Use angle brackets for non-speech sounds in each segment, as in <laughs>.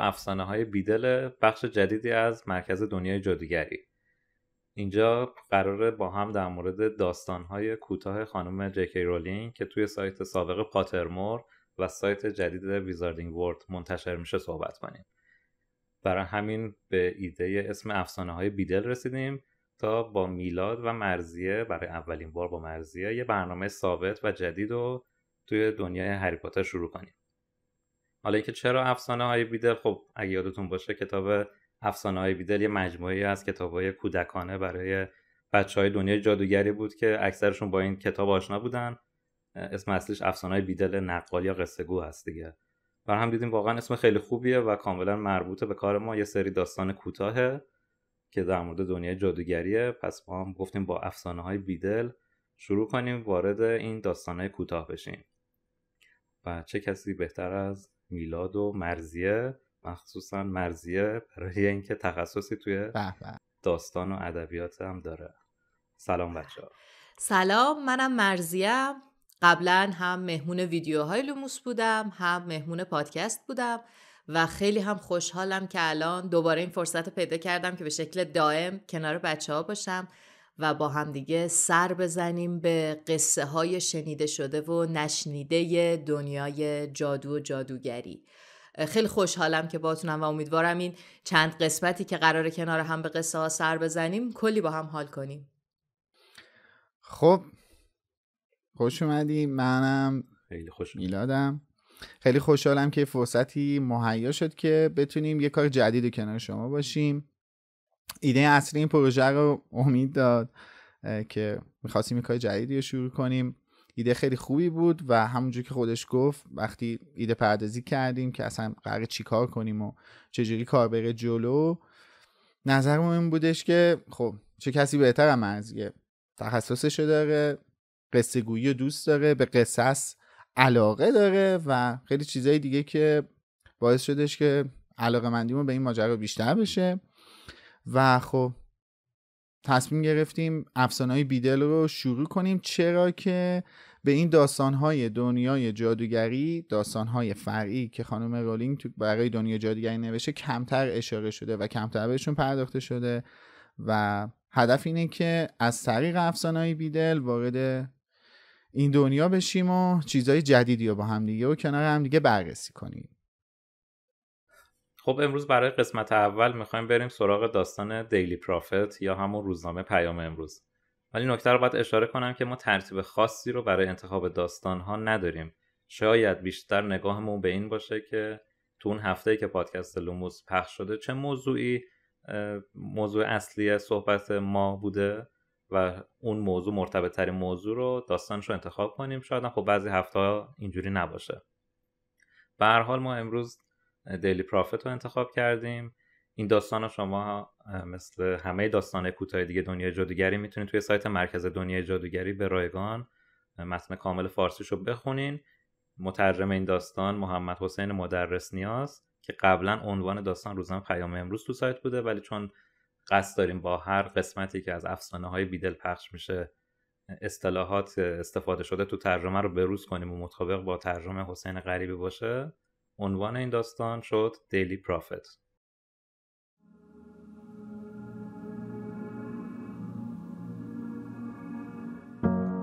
افسانه های بیدل بخش جدیدی از مرکز دنیای جادوگری اینجا قراره با هم در مورد داستان های کوتاه خانم جکی رولینگ که توی سایت سابق پاترمور و سایت جدید ویزاردینگ ورد منتشر میشه صحبت کنیم برای همین به ایده اسم افسانه های بیدل رسیدیم تا با میلاد و مرزیه برای اولین بار با مرزیه یه برنامه ثابت و جدید رو توی دنیای هری شروع کنیم حالا اینکه چرا افسانه های بیدل خب اگه یادتون باشه کتاب افسانه های بیدل یه مجموعه از کتاب های کودکانه برای بچه های دنیای جادوگری بود که اکثرشون با این کتاب آشنا بودن اسم اصلیش افسانه های بیدل نقال یا قصه گو هست دیگه بر هم دیدیم واقعا اسم خیلی خوبیه و کاملا مربوطه به کار ما یه سری داستان کوتاه که در مورد دنیای جادوگریه پس ما هم گفتیم با افسانه های بیدل شروع کنیم وارد این داستان کوتاه بشیم و چه کسی بهتر از میلاد و مرزیه مخصوصا مرزیه برای اینکه تخصصی توی داستان و ادبیات هم داره سلام بچه ها. سلام منم مرزیه قبلا هم مهمون ویدیوهای لوموس بودم هم مهمون پادکست بودم و خیلی هم خوشحالم که الان دوباره این فرصت رو پیدا کردم که به شکل دائم کنار بچه ها باشم و با همدیگه سر بزنیم به قصه های شنیده شده و نشنیده دنیای جادو و جادوگری خیلی خوشحالم که باتونم و امیدوارم این چند قسمتی که قرار کنار هم به قصه ها سر بزنیم کلی با هم حال کنیم خب خوش اومدی منم خیلی خوش میلادم خیلی خوشحالم که فرصتی مهیا شد که بتونیم یه کار جدید کنار شما باشیم ایده اصلی این پروژه رو امید داد که میخواستیم کار جدیدی رو شروع کنیم ایده خیلی خوبی بود و همونجور که خودش گفت وقتی ایده پردازی کردیم که اصلا قرار چیکار کنیم و چجوری کار بره جلو نظرمون این بودش که خب چه کسی بهتر هم از تخصصش داره قصه گویی دوست داره به قصص علاقه داره و خیلی چیزهای دیگه که باعث شدش که علاقه مندیمون به این ماجرا بیشتر بشه و خب تصمیم گرفتیم افسانه بیدل رو شروع کنیم چرا که به این داستانهای دنیای جادوگری داستانهای فرعی که خانم رولینگ تو برای دنیای جادوگری نوشته کمتر اشاره شده و کمتر بهشون پرداخته شده و هدف اینه که از طریق افسانه بیدل وارد این دنیا بشیم و چیزهای جدیدی رو با همدیگه و کنار همدیگه بررسی کنیم خب امروز برای قسمت اول میخوایم بریم سراغ داستان دیلی پرافت یا همون روزنامه پیام امروز ولی نکته رو باید اشاره کنم که ما ترتیب خاصی رو برای انتخاب داستان ها نداریم شاید بیشتر نگاهمون به این باشه که تو اون هفته که پادکست لوموس پخش شده چه موضوعی موضوع اصلی صحبت ما بوده و اون موضوع مرتبط ترین موضوع رو داستانش رو انتخاب کنیم شاید خب بعضی هفته اینجوری نباشه به هر حال ما امروز دیلی پرافت رو انتخاب کردیم این داستان رو شما مثل همه داستان کوتاه دیگه دنیای جادوگری میتونید توی سایت مرکز دنیای جادوگری به رایگان متن کامل فارسی رو بخونین مترجم این داستان محمد حسین مدرس نیاز که قبلا عنوان داستان روزنامه پیام امروز تو سایت بوده ولی چون قصد داریم با هر قسمتی که از افسانه های بیدل پخش میشه اصطلاحات استفاده شده تو ترجمه رو بروز کنیم و مطابق با ترجمه حسین غریبی باشه عنوان این داستان شد دیلی پرافت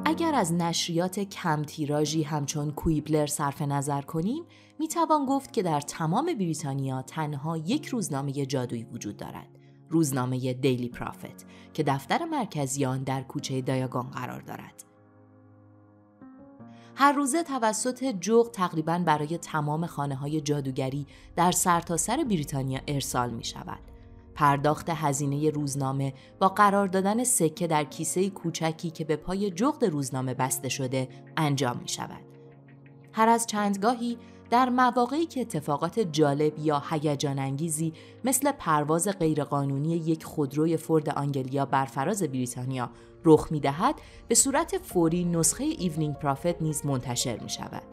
اگر از نشریات کم تیراژی همچون کویبلر صرف نظر کنیم می توان گفت که در تمام بریتانیا تنها یک روزنامه جادویی وجود دارد روزنامه دیلی پرافت که دفتر مرکزی آن در کوچه دایاگان قرار دارد هر روزه توسط جغ تقریبا برای تمام خانه های جادوگری در سرتاسر سر بریتانیا ارسال می شود. پرداخت هزینه روزنامه با قرار دادن سکه در کیسه کوچکی که به پای جغد روزنامه بسته شده انجام می شود. هر از چندگاهی در مواقعی که اتفاقات جالب یا هیجان انگیزی مثل پرواز غیرقانونی یک خودروی فورد آنگلیا بر فراز بریتانیا رخ می دهد به صورت فوری نسخه ایونینگ پرافت نیز منتشر می شود.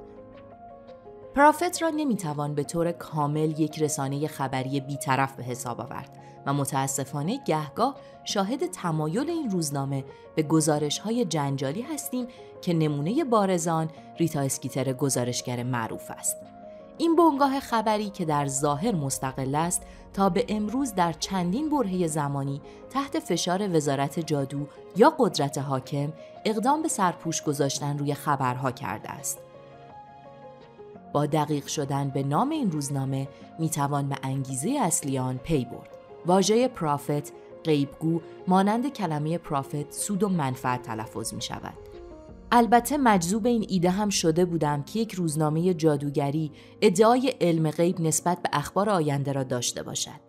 پرافت را نمی توان به طور کامل یک رسانه خبری بیطرف به حساب آورد و متاسفانه گهگاه شاهد تمایل این روزنامه به گزارش های جنجالی هستیم که نمونه بارزان ریتا اسکیتر گزارشگر معروف است. این بنگاه خبری که در ظاهر مستقل است تا به امروز در چندین برهه زمانی تحت فشار وزارت جادو یا قدرت حاکم اقدام به سرپوش گذاشتن روی خبرها کرده است. با دقیق شدن به نام این روزنامه میتوان به انگیزه اصلی آن پی برد. واژه پرافت، غیبگو، مانند کلمه پرافت سود و منفعت تلفظ می شود. البته مجذوب این ایده هم شده بودم که یک روزنامه جادوگری ادعای علم غیب نسبت به اخبار آینده را داشته باشد.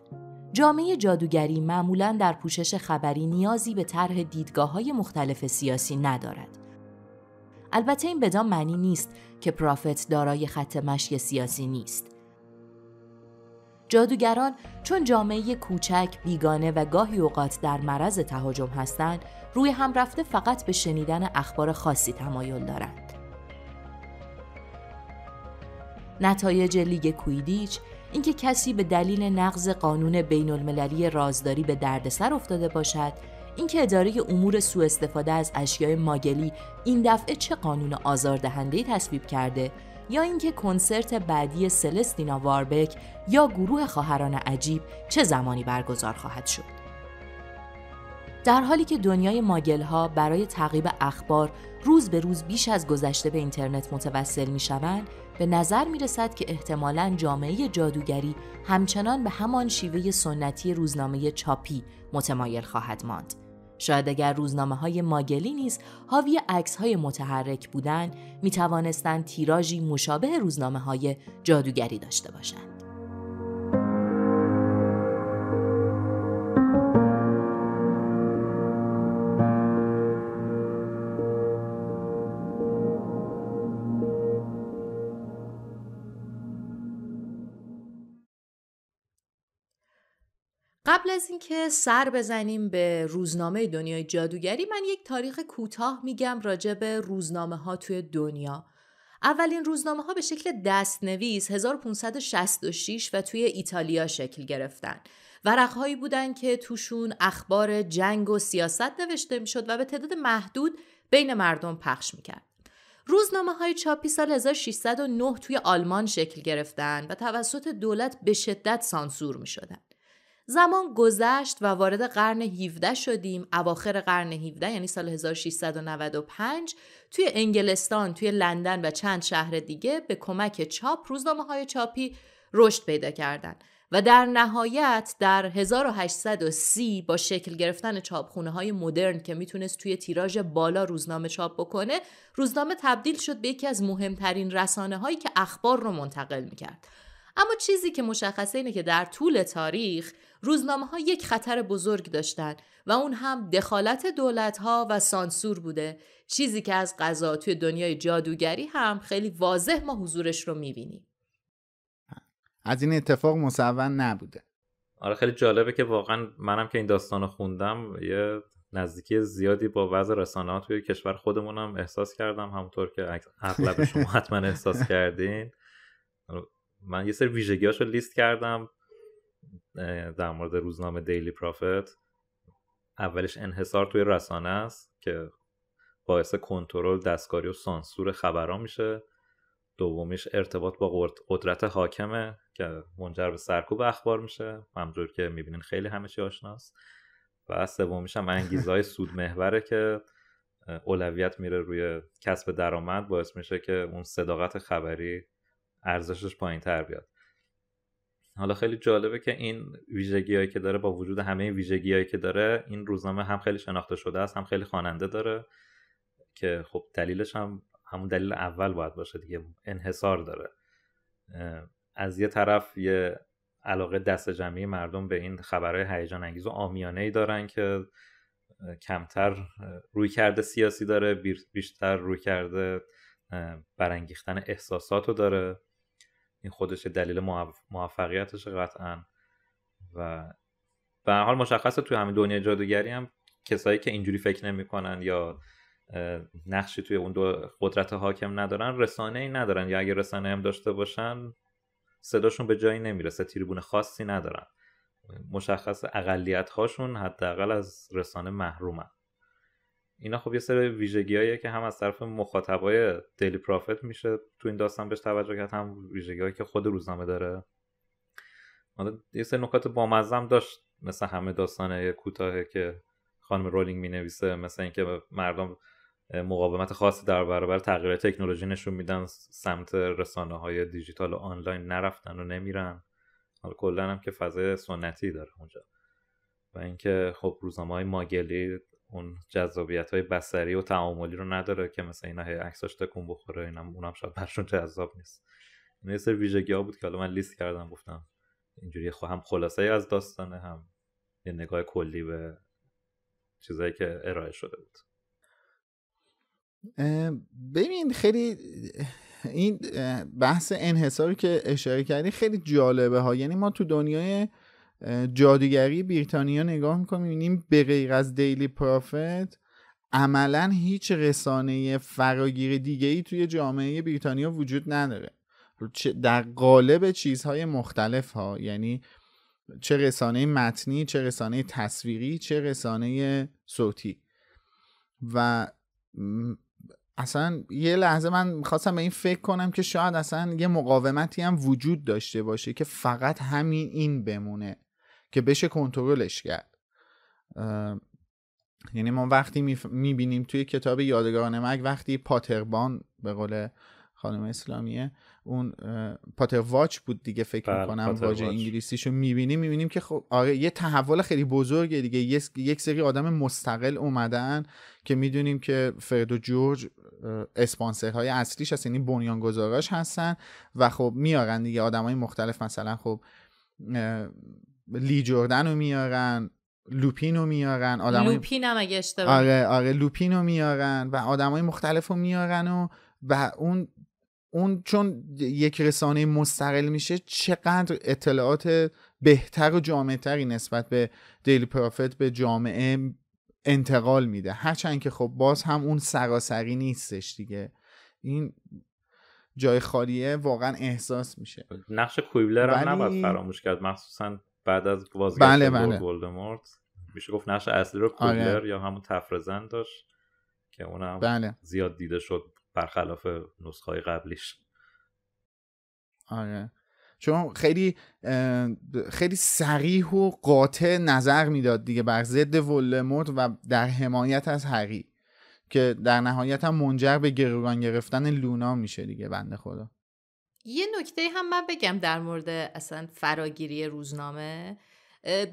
جامعه جادوگری معمولا در پوشش خبری نیازی به طرح دیدگاه های مختلف سیاسی ندارد. البته این بدان معنی نیست که پرافت دارای خط مشی سیاسی نیست. جادوگران چون جامعه کوچک، بیگانه و گاهی اوقات در مرز تهاجم هستند، روی هم رفته فقط به شنیدن اخبار خاصی تمایل دارند. نتایج لیگ کویدیچ اینکه کسی به دلیل نقض قانون بین المللی رازداری به دردسر افتاده باشد اینکه اداره امور سوء استفاده از اشیاء ماگلی این دفعه چه قانون آزاردهنده‌ای تصویب کرده یا اینکه کنسرت بعدی سلستینا واربک یا گروه خواهران عجیب چه زمانی برگزار خواهد شد. در حالی که دنیای ماگلها برای تعقیب اخبار روز به روز بیش از گذشته به اینترنت متوسل می شوند، به نظر می رسد که احتمالاً جامعه جادوگری همچنان به همان شیوه سنتی روزنامه چاپی متمایل خواهد ماند. شاید اگر روزنامه های ماگلی نیز حاوی عکس های متحرک بودند می توانستند تیراژی مشابه روزنامه های جادوگری داشته باشند. قبل از اینکه سر بزنیم به روزنامه دنیای جادوگری من یک تاریخ کوتاه میگم راجع به روزنامه ها توی دنیا اولین روزنامه ها به شکل دستنویس 1566 و توی ایتالیا شکل گرفتن ورقهایی بودن که توشون اخبار جنگ و سیاست نوشته میشد و به تعداد محدود بین مردم پخش میکرد روزنامه های چاپی سال 1609 توی آلمان شکل گرفتن و توسط دولت به شدت سانسور می زمان گذشت و وارد قرن 17 شدیم اواخر قرن 17 یعنی سال 1695 توی انگلستان توی لندن و چند شهر دیگه به کمک چاپ روزنامه های چاپی رشد پیدا کردند و در نهایت در 1830 با شکل گرفتن چاپخونه های مدرن که میتونست توی تیراژ بالا روزنامه چاپ بکنه روزنامه تبدیل شد به یکی از مهمترین رسانه هایی که اخبار رو منتقل میکرد اما چیزی که مشخصه اینه که در طول تاریخ روزنامه ها یک خطر بزرگ داشتند و اون هم دخالت دولت ها و سانسور بوده چیزی که از قضا توی دنیای جادوگری هم خیلی واضح ما حضورش رو میبینیم از این اتفاق مصون نبوده آره خیلی جالبه که واقعا منم که این داستان رو خوندم یه نزدیکی زیادی با وضع رسانه ها توی کشور خودمونم احساس کردم همونطور که اغلب شما حتما احساس <laughs> کردین من یه سری ویژگی رو لیست کردم در مورد روزنامه دیلی پرافت اولش انحصار توی رسانه است که باعث کنترل دستکاری و سانسور خبران میشه دومیش ارتباط با قدرت حاکمه که منجر به سرکوب اخبار میشه همجور که میبینین خیلی همه چی آشناست و سومیش هم انگیزه های <laughs> سود محوره که اولویت میره روی کسب درآمد باعث میشه که اون صداقت خبری ارزشش پایین تر بیاد حالا خیلی جالبه که این ویژگی که داره با وجود همه این که داره این روزنامه هم خیلی شناخته شده است هم خیلی خواننده داره که خب دلیلش هم همون دلیل اول باید باشه دیگه انحصار داره از یه طرف یه علاقه دست جمعی مردم به این خبرهای هیجان انگیز و آمیانه ای دارن که کمتر روی کرده سیاسی داره بیشتر روی کرده برانگیختن احساسات رو داره این خودش دلیل موفقیتش قطعا و به حال مشخصه توی همین دنیا جادوگری هم کسایی که اینجوری فکر نمیکنن یا نقشی توی اون دو قدرت حاکم ندارن رسانه ای ندارن یا اگه رسانه هم داشته باشن صداشون به جایی نمیرسه تیریبون خاصی ندارن مشخص اقلیت هاشون حداقل از رسانه محرومن اینا خب یه سری ویژگیهاییه که هم از طرف مخاطبای دیلی پرافیت میشه تو این داستان بهش توجه کرد هم ویژگیهایی که خود روزنامه داره یه سری نکات بامزم داشت مثل همه داستان کوتاه که خانم رولینگ مینویسه مثل اینکه مردم مقاومت خاصی در برابر تغییر تکنولوژی نشون میدن سمت رسانه های دیجیتال و آنلاین نرفتن و نمیرن حالا کلا هم که فضای سنتی داره اونجا و اینکه خب روزنامه های ماگلی اون جذابیت های بسری و تعاملی رو نداره که مثلا اینا هی عکساش تکون بخوره اون اونم شاید برشون جذاب نیست این یعنی سری ویژگی ها بود که حالا من لیست کردم گفتم اینجوری خو هم خلاصه از داستانه هم یه نگاه کلی به چیزایی که ارائه شده بود ببین خیلی این بحث انحصاری که اشاره کردی خیلی جالبه ها یعنی ما تو دنیای جادوگری بریتانیا نگاه میکنم میبینیم به غیر از دیلی پرافت عملا هیچ رسانه فراگیر دیگه ای توی جامعه بریتانیا وجود نداره در قالب چیزهای مختلف ها یعنی چه رسانه متنی چه رسانه تصویری چه رسانه صوتی و اصلا یه لحظه من میخواستم به این فکر کنم که شاید اصلا یه مقاومتی هم وجود داشته باشه که فقط همین این بمونه که بشه کنترلش کرد یعنی ما وقتی میبینیم توی کتاب یادگاران مرگ وقتی پاتربان به قول خانم اسلامیه اون پاتر واچ بود دیگه فکر بله، میکنم واژه انگلیسیشو میبینیم میبینیم که خب آره یه تحول خیلی بزرگه دیگه یک سری آدم مستقل اومدن که میدونیم که فرد و جورج اسپانسرهای اصلیش هست یعنی بنیانگذاراش هستن و خب میارن دیگه آدم های مختلف مثلا خب لی جوردن رو میارن لوپین رو میارن آدم لوپین هم اگه اشتباه آره آره رو میارن و های مختلف رو میارن و و اون اون چون یک رسانه مستقل میشه چقدر اطلاعات بهتر و تری نسبت به دیلی پرافت به جامعه انتقال میده هرچند که خب باز هم اون سراسری نیستش دیگه این جای خالیه واقعا احساس میشه نقش کویبلر هم نباید فراموش کرد مخصوصا بعد از بازگشت بله بله. میشه گفت نقش اصلی رو کولر آره. یا همون تفرزن داشت که اونم بله. زیاد دیده شد برخلاف نسخه قبلیش آره چون خیلی خیلی سریح و قاطع نظر میداد دیگه بر ضد ولدمورت و در حمایت از هری که در نهایت هم منجر به گروگان گرفتن لونا میشه دیگه بنده خدا یه نکته هم من بگم در مورد اصلا فراگیری روزنامه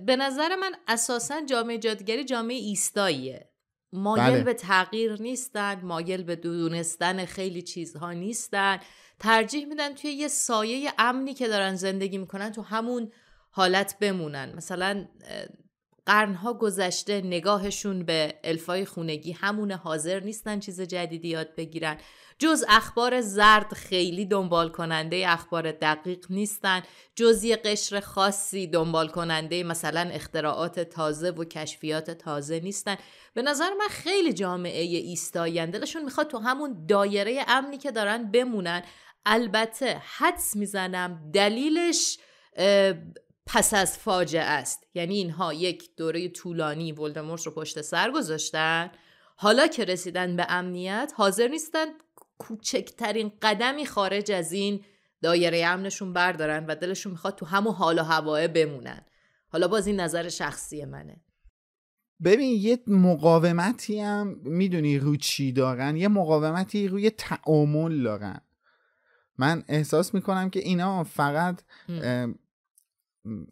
به نظر من اساسا جامعه جادگری جامعه ایستاییه مایل بله. به تغییر نیستن مایل به دونستن خیلی چیزها نیستن ترجیح میدن توی یه سایه امنی که دارن زندگی میکنن تو همون حالت بمونن مثلا قرنها گذشته نگاهشون به الفای خونگی همون حاضر نیستن چیز جدیدی یاد بگیرن جز اخبار زرد خیلی دنبال کننده اخبار دقیق نیستن جز یه قشر خاصی دنبال کننده مثلا اختراعات تازه و کشفیات تازه نیستن به نظر من خیلی جامعه ایستاییان دلشون میخواد تو همون دایره امنی که دارن بمونن البته حدس میزنم دلیلش پس از فاجعه است یعنی اینها یک دوره طولانی ولدمورت رو پشت سر گذاشتن حالا که رسیدن به امنیت حاضر نیستن کوچکترین قدمی خارج از این دایره امنشون بردارن و دلشون میخواد تو همون حال و هواه بمونن حالا باز این نظر شخصی منه ببین یه مقاومتی هم میدونی رو چی دارن یه مقاومتی روی تعامل دارن من احساس میکنم که اینا فقط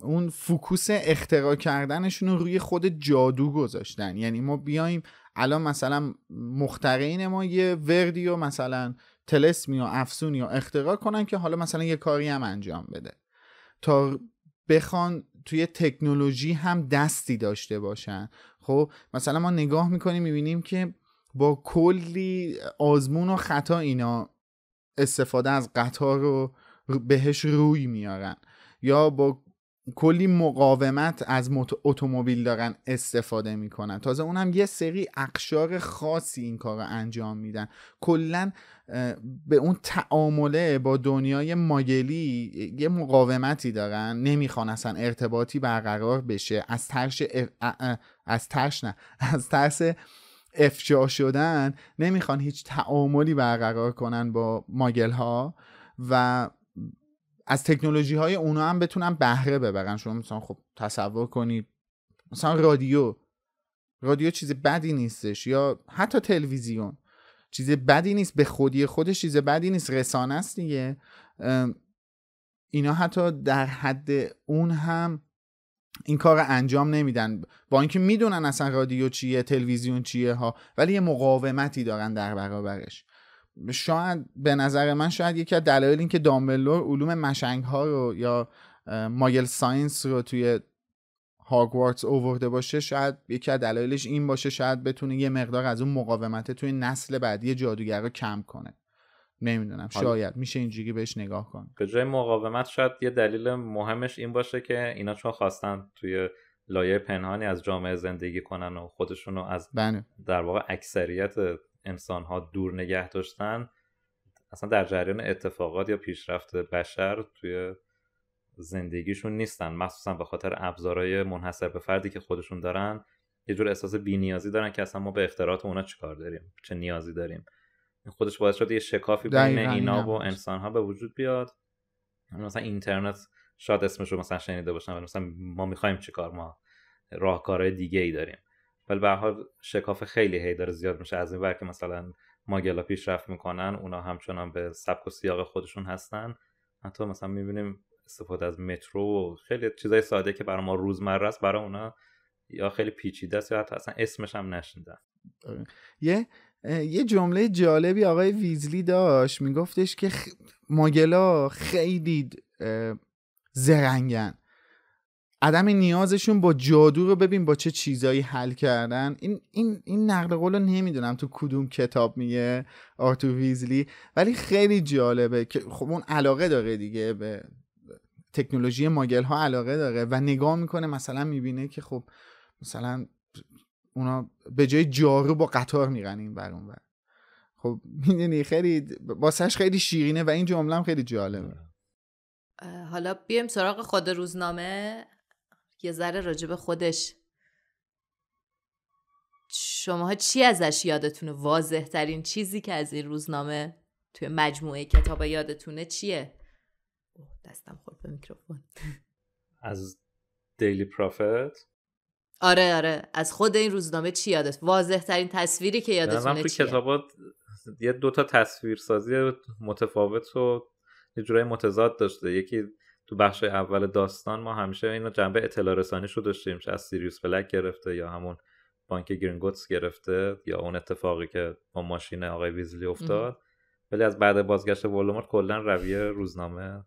اون فکوس اختراع کردنشون رو روی خود جادو گذاشتن یعنی ما بیایم الان مثلا مخترعین ما یه وردی و مثلا تلسمی و افسونی و اختراع کنن که حالا مثلا یه کاری هم انجام بده تا بخوان توی تکنولوژی هم دستی داشته باشن خب مثلا ما نگاه میکنیم میبینیم که با کلی آزمون و خطا اینا استفاده از قطار رو بهش روی میارن یا با کلی مقاومت از اتومبیل دارن استفاده میکنن تازه اونم یه سری اقشار خاصی این کار رو انجام میدن کلا به اون تعامله با دنیای ماگلی یه مقاومتی دارن نمیخوان اصلا ارتباطی برقرار بشه از ترش از ترش نه از ترس افشا شدن نمیخوان هیچ تعاملی برقرار کنن با ماگل ها و از تکنولوژی های اونا هم بتونن بهره ببرن شما مثلا خب تصور کنید مثلا رادیو رادیو چیز بدی نیستش یا حتی تلویزیون چیز بدی نیست به خودی خودش چیز بدی نیست رسانه است دیگه اینا حتی در حد اون هم این کار انجام نمیدن با اینکه میدونن اصلا رادیو چیه تلویزیون چیه ها ولی یه مقاومتی دارن در برابرش شاید به نظر من شاید یکی از دلایل این که دامبلور علوم مشنگ ها رو یا مایل ساینس رو توی هاگوارتس اوورده باشه شاید یکی از دلایلش این باشه شاید بتونه یه مقدار از اون مقاومت توی نسل بعدی جادوگر رو کم کنه نمیدونم شاید میشه اینجوری بهش نگاه کن به جای مقاومت شاید یه دلیل مهمش این باشه که اینا چون خواستن توی لایه پنهانی از جامعه زندگی کنن و خودشونو از بله. در واقع اکثریت انسان ها دور نگه داشتن اصلا در جریان اتفاقات یا پیشرفت بشر توی زندگیشون نیستن مخصوصا به خاطر ابزارهای منحصر به فردی که خودشون دارن یه جور احساس بینیازی دارن که اصلا ما به اختراعات اونا چیکار داریم چه نیازی داریم خودش باعث شده یه شکافی بین اینا و انسان ها به وجود بیاد مثلا اینترنت شاید اسمش رو مثلا شنیده باشن مثلا ما میخوایم چیکار ما راهکارهای دیگه ای داریم ولی به حال شکاف خیلی هی داره زیاد میشه از این ور که مثلا ماگلا پیشرفت میکنن اونا همچنان به سبک و سیاق خودشون هستن حتی مثلا میبینیم استفاده از مترو و خیلی چیزای ساده که برای ما روزمره است برای اونا یا خیلی پیچیده است یا حتی اصلا اسمش هم نشیندن یه یه جمله جالبی آقای ویزلی داشت میگفتش که خ... ماگلا خیلی زرنگن عدم نیازشون با جادو رو ببین با چه چیزایی حل کردن این این این نقل قول رو نمیدونم تو کدوم کتاب میگه آرتور ویزلی ولی خیلی جالبه که خب اون علاقه داره دیگه به تکنولوژی ماگل ها علاقه داره و نگاه میکنه مثلا میبینه که خب مثلا اونا به جای جارو با قطار میرن این بر اون بر. خب میدونی خیلی باسش خیلی شیرینه و این جمله هم خیلی جالبه حالا بیم سراغ خود روزنامه یه ذره راجب خودش شماها چی ازش یادتونه واضح ترین چیزی که از این روزنامه توی مجموعه کتاب یادتونه چیه دستم خورد به میکروفون از دیلی پرافت آره آره از خود این روزنامه چی یادت واضح ترین تصویری که یادتونه چیه کتابات یه دوتا تصویر سازی متفاوت و یه جورای متضاد داشته یکی تو بخش اول داستان ما همیشه اینو جنبه اطلاع رسانیش رو داشتیم از سیریوس بلک گرفته یا همون بانک گرینگوتس گرفته یا اون اتفاقی که با ماشین آقای ویزلی افتاد ولی از بعد بازگشت ولومر کلا رویه روزنامه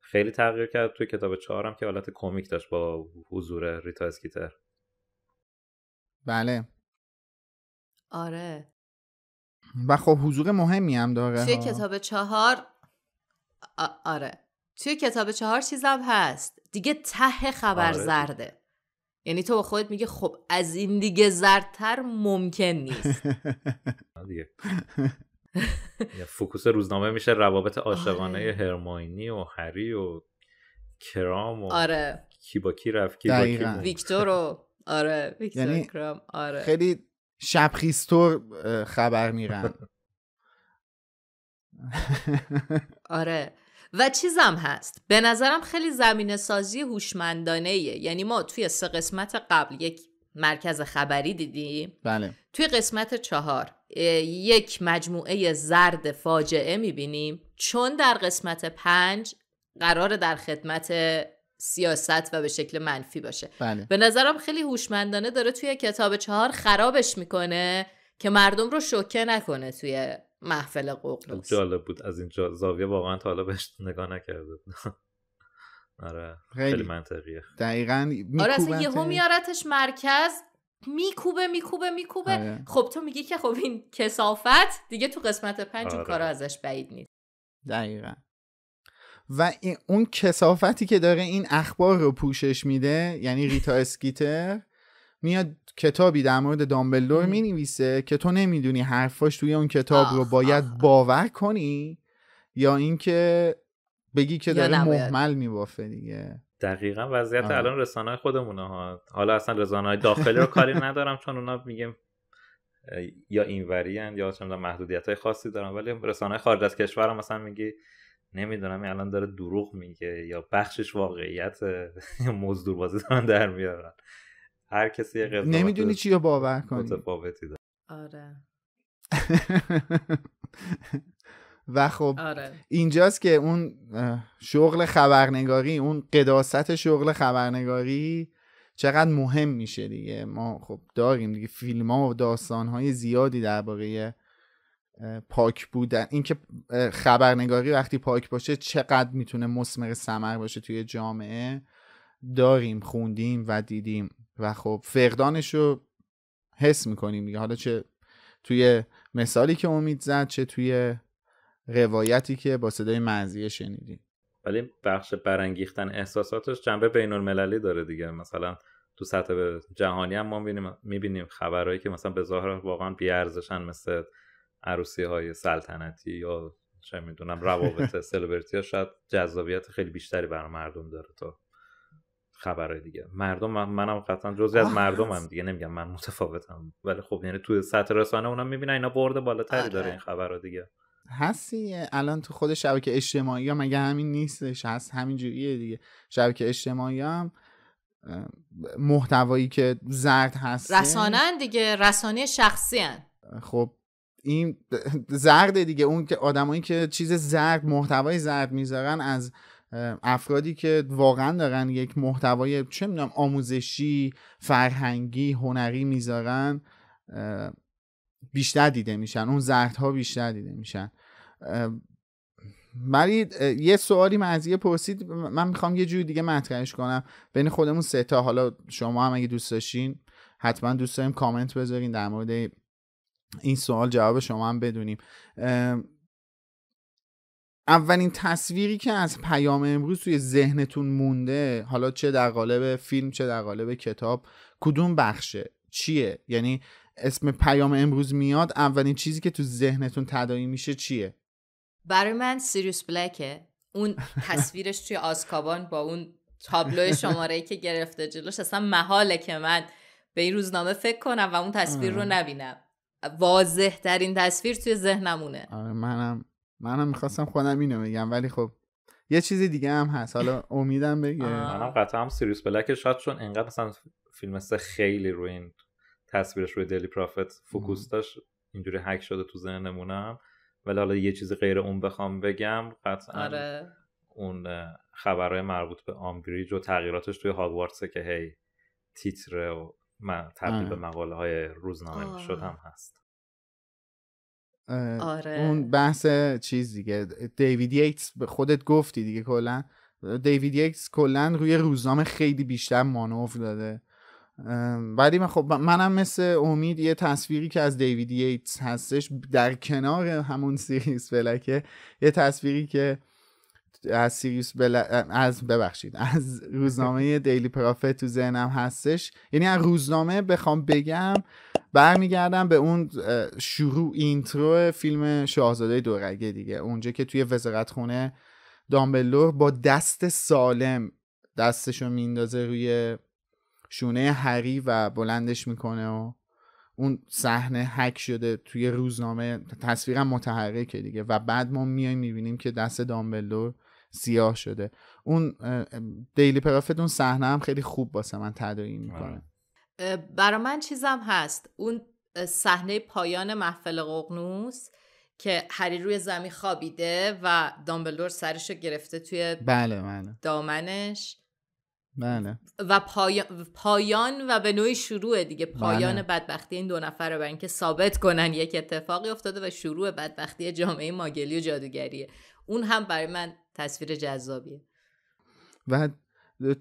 خیلی تغییر کرد توی کتاب چهارم که حالت کمیک داشت با حضور ریتا اسکیتر بله آره و خب حضور مهمی هم داره توی کتاب چهار آره توی کتاب چهار چیزم هست دیگه ته خبر آره. زرده یعنی تو با خودت میگه خب از این دیگه زردتر ممکن نیست <laughs> دیگه فوکوس روزنامه میشه روابط عاشقانه آره. هرماینی و هری و کرام و آره کی با کی رفت کی ویکتور و آره ویکتور یعنی آره خیلی شبخیستور خبر میرن آره و چیزم هست به نظرم خیلی زمینه سازی هوشمندانه یعنی ما توی سه قسمت قبل یک مرکز خبری دیدیم بله توی قسمت چهار یک مجموعه زرد فاجعه میبینیم چون در قسمت پنج قرار در خدمت سیاست و به شکل منفی باشه بله. به نظرم خیلی هوشمندانه داره توی کتاب چهار خرابش میکنه که مردم رو شوکه نکنه توی محفل خب ققنوس جالب بود از این زاویه واقعا تا حالا بهش نگاه نکرده <laughs> آره خیلی منطقیه دقیقا آره اصلا یهو میارتش مرکز میکوبه میکوبه میکوبه آره. خب تو میگی که خب این کسافت دیگه تو قسمت پنج آره. ازش بعید نیست دقیقا و اون کسافتی که داره این اخبار رو پوشش میده یعنی ریتا اسکیتر میاد کتابی در مورد دامبلدور می نویسه که تو نمیدونی حرفاش توی اون کتاب رو باید باور کنی یا اینکه بگی که داره محمل میبافه دیگه دقیقا وضعیت الان رسانه خودمونه ها حالا اصلا رسانه های داخلی رو کاری ندارم چون اونا میگم یا اینوری هن یا چون محدودیت های خاصی دارن ولی رسانه خارج از کشور هم مثلا میگی نمیدونم الان داره دروغ میگه یا بخشش واقعیت <laughs> مزدور بازی دارن در میارن هر کسی یه نمیدونی چی رو باور کنی متفاوتی داره آره <laughs> و خب آره. اینجاست که اون شغل خبرنگاری اون قداست شغل خبرنگاری چقدر مهم میشه دیگه ما خب داریم دیگه فیلم ها و داستان های زیادی درباره پاک بودن اینکه خبرنگاری وقتی پاک باشه چقدر میتونه مسمر سمر باشه توی جامعه داریم خوندیم و دیدیم و خب فقدانش رو حس میکنیم دیگه حالا چه توی مثالی که امید زد چه توی روایتی که با صدای مزیه شنیدیم ولی بخش برانگیختن احساساتش جنبه بین المللی داره دیگه مثلا تو سطح جهانی هم ما میبینیم, میبینیم خبرهایی که مثلا به ظاهر واقعا بیارزشن مثل عروسی های سلطنتی یا چه میدونم روابط سلبرتی <laughs> ها شاید جذابیت خیلی بیشتری برای مردم داره تا خبرهای دیگه مردم من منم قطعا جزی از هم دیگه نمیگم من متفاوتم ولی خب یعنی تو سطح رسانه اونم میبینن اینا برده بالاتری آره. داره این خبرها دیگه هستی الان تو خود شبکه اجتماعی هم مگه همین نیستش هست همین جوریه دیگه شبکه اجتماعی هم محتوایی که زرد هست رسانه دیگه رسانه شخصی هن. خب این زرد دیگه اون که آدمایی که چیز زرد محتوای زرد میذارن از افرادی که واقعا دارن یک محتوای چه میدونم آموزشی فرهنگی هنری میذارن بیشتر دیده میشن اون زردها بیشتر دیده میشن ولی یه سوالی من از یه پرسید من میخوام یه جوری دیگه مطرحش کنم بین خودمون سه تا حالا شما هم اگه دوست داشتین حتما دوست داریم کامنت بذارین در مورد این سوال جواب شما هم بدونیم اولین تصویری که از پیام امروز توی ذهنتون مونده حالا چه در قالب فیلم چه در قالب کتاب کدوم بخشه چیه یعنی اسم پیام امروز میاد اولین چیزی که تو ذهنتون تداعی میشه چیه برای من سیریوس بلکه اون تصویرش توی آزکابان با اون تابلو شماره که گرفته جلوش اصلا محاله که من به این روزنامه فکر کنم و اون تصویر رو نبینم واضح ترین تصویر توی ذهنمونه آره منم منم میخواستم خودم اینو بگم ولی خب یه چیز دیگه هم هست حالا امیدم بگه منم قطعا هم سیریوس بلک شاید چون انقدر مثلا فیلم سه خیلی روی این تصویرش روی دلی پرافت فوکوس داشت اینجوری هک شده تو نمونم ولی حالا یه چیز غیر اون بخوام بگم قطعا آره. اون خبرهای مربوط به آمگریج و تغییراتش توی هاگوارتسه که هی تیتره و تبدیل به آره. مقاله های روزنامه شدم هست آره. آره. اون بحث چیز دیگه دیوید به خودت گفتی دیگه کلا دیوید یکس کلا روی روزنامه خیلی بیشتر مانوف داده ولی من خب منم مثل امید یه تصویری که از دیوید ییتس هستش در کنار همون سیریز فلکه یه تصویری که از سیریوس بل... از ببخشید از روزنامه دیلی پرافت تو ذهنم هستش یعنی از روزنامه بخوام بگم برمیگردم به اون شروع اینترو فیلم شاهزاده دورگه دیگه اونجا که توی خونه دامبلور با دست سالم دستشو میندازه روی شونه هری و بلندش میکنه و اون صحنه هک شده توی روزنامه تصویرم متحرکه دیگه و بعد ما میایم میبینیم که دست دامبلور سیاه شده اون دیلی پرافت اون صحنه هم خیلی خوب باسه من تداعی آره. میکنه برا من چیزم هست اون صحنه پایان محفل ققنوس که هری روی زمین خوابیده و دامبلور سرش گرفته توی بله من بله. دامنش بله و پای... پایان و به نوعی شروع دیگه بله. پایان بدبختی این دو نفر رو برای اینکه ثابت کنن یک اتفاقی افتاده و شروع بدبختی جامعه ماگلی و جادوگریه اون هم برای من تصویر جذابیه و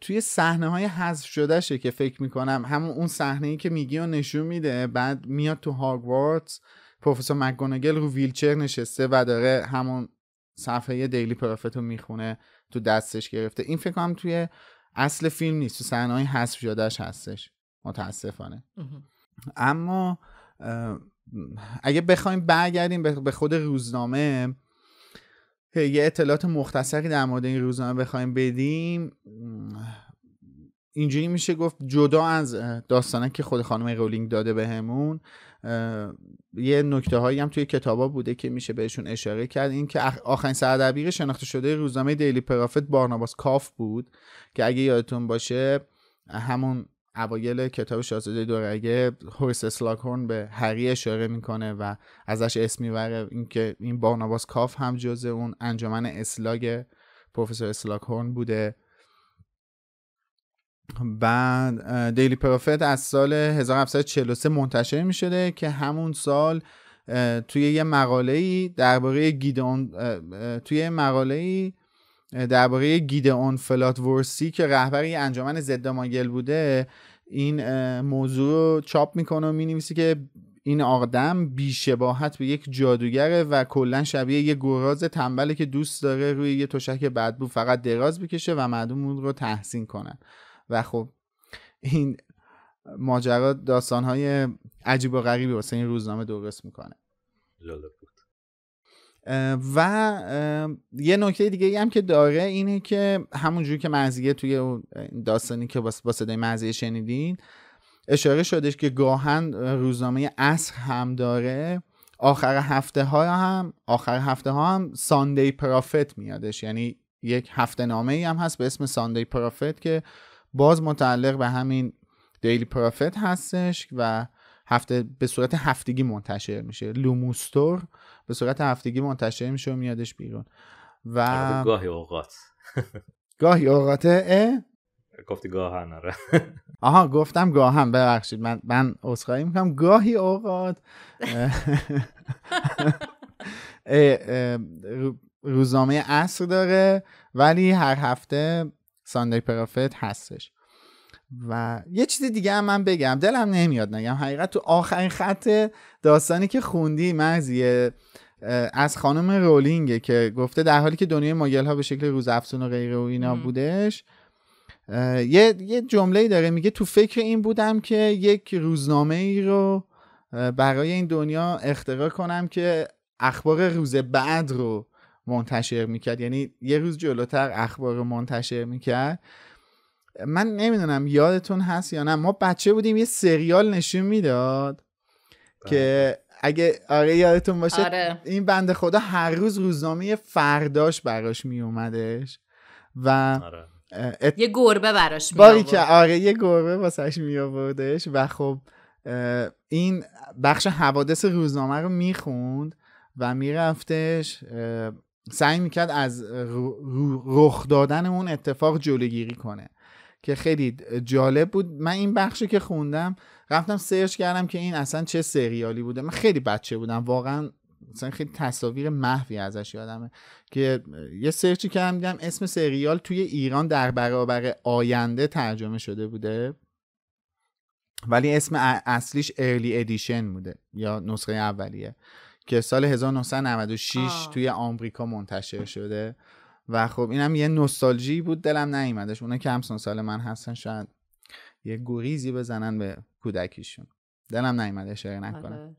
توی صحنه های حذف شه که فکر میکنم همون اون صحنه ای که میگی و نشون میده بعد میاد تو هاگوارتس پروفسور مکگونگل رو ویلچر نشسته و داره همون صفحه دیلی پرافت رو میخونه تو دستش گرفته این فکر کنم توی اصل فیلم نیست تو صحنه های حذف شدهش هستش متاسفانه اما اگه بخوایم برگردیم به خود روزنامه یه اطلاعات مختصری در مورد این روزنامه بخوایم بدیم اینجوری میشه گفت جدا از داستانه که خود خانم رولینگ داده بهمون به یه نکته هایی هم توی کتابا بوده که میشه بهشون اشاره کرد این که آخرین سردبیر شناخته شده روزنامه دیلی پرافت بارناباس کاف بود که اگه یادتون باشه همون اوایل کتاب شاهزاده دورگه هورس اسلاکون به هری اشاره میکنه و ازش اسم میبره اینکه این, این بارناباس کاف هم جزء اون انجمن اسلاگ پروفسور اسلاکون بوده بعد دیلی پروفت از سال 1743 منتشر می شده که همون سال توی یه مقاله ای درباره گیدون توی مقاله ای درباره اون فلات ورسی که رهبر یه انجمن ضد ماگل بوده این موضوع رو چاپ میکنه و مینویسه که این آدم بیشباهت به یک جادوگره و کلا شبیه یه گراز تنبله که دوست داره روی یه تشک بدبو فقط دراز بکشه و مردم اون رو تحسین کنه و خب این ماجرا داستانهای عجیب و غریبی واسه این روزنامه درست میکنه جالب و یه نکته دیگه ای هم که داره اینه که همونجوری که مرزیه توی داستانی که با صدای مرزیه شنیدین اشاره شدش که گاهن روزنامه اصر هم داره آخر هفته ها هم آخر هفته ها هم ساندی پرافت میادش یعنی یک هفته نامه ای هم هست به اسم ساندی پرافت که باز متعلق به همین دیلی پرافت هستش و هفته به صورت هفتگی منتشر میشه لوموستور به صورت هفتگی منتشر میشه و میادش بیرون و گاهی اوقات <laughs> گاهی اوقاته گفتی گاه نره. <laughs> آها گفتم گاه هم ببخشید من من عذرخواهی میکنم گاهی اوقات <laughs> روزنامه اصر داره ولی هر هفته ساندی پرافت هستش و یه چیز دیگه هم من بگم دلم نمیاد نگم حقیقت تو آخرین خط داستانی که خوندی مرزیه از خانم رولینگه که گفته در حالی که دنیای ماگل ها به شکل روز و غیره و اینا بودش یه, یه جمله داره میگه تو فکر این بودم که یک روزنامه ای رو برای این دنیا اختراع کنم که اخبار روز بعد رو منتشر میکرد یعنی یه روز جلوتر اخبار رو منتشر میکرد من نمیدونم یادتون هست یا نه ما بچه بودیم یه سریال نشون میداد بله. که اگه آره یادتون باشه آره. این بنده خدا هر روز روزنامه فرداش براش میومدش و آره. یه گربه براش می باری که آره یه گربه واسش می و خب این بخش حوادث روزنامه رو میخوند و میرفتش سعی میکرد از رخ دادن اون اتفاق جلوگیری کنه که خیلی جالب بود من این بخشی که خوندم رفتم سرچ کردم که این اصلا چه سریالی بوده من خیلی بچه بودم واقعا مثلا خیلی تصاویر محوی ازش یادمه که یه سرچی کردم دیدم اسم سریال توی ایران در برابر آینده ترجمه شده بوده ولی اسم اصلیش ارلی ادیشن بوده یا نسخه اولیه که سال 1996 توی آمریکا منتشر شده و خب اینم یه نوستالژی بود دلم نیومدش اونا که همسن سال من هستن شاید یه گوریزی بزنن به کودکیشون دلم نیومده اشاره نکنم آره.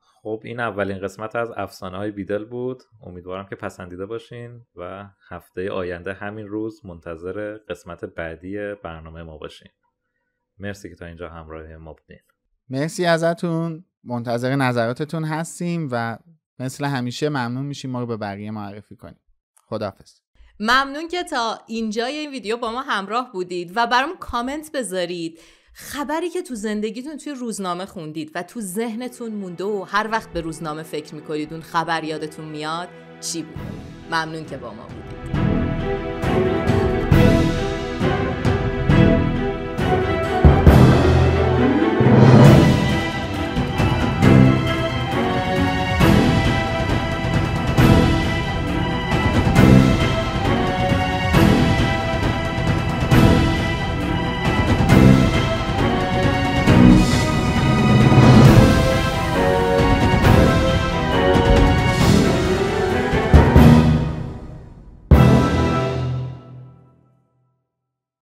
خب این اولین قسمت از افسانه های بیدل بود امیدوارم که پسندیده باشین و هفته آینده همین روز منتظر قسمت بعدی برنامه ما باشین مرسی که تا اینجا همراه ما بودین مرسی ازتون منتظر نظراتتون هستیم و مثل همیشه ممنون میشیم ما رو به بقیه معرفی کنیم خداحافظ ممنون که تا اینجای این ویدیو با ما همراه بودید و برام کامنت بذارید خبری که تو زندگیتون توی روزنامه خوندید و تو ذهنتون مونده و هر وقت به روزنامه فکر میکنید اون خبر یادتون میاد چی بود ممنون که با ما بودید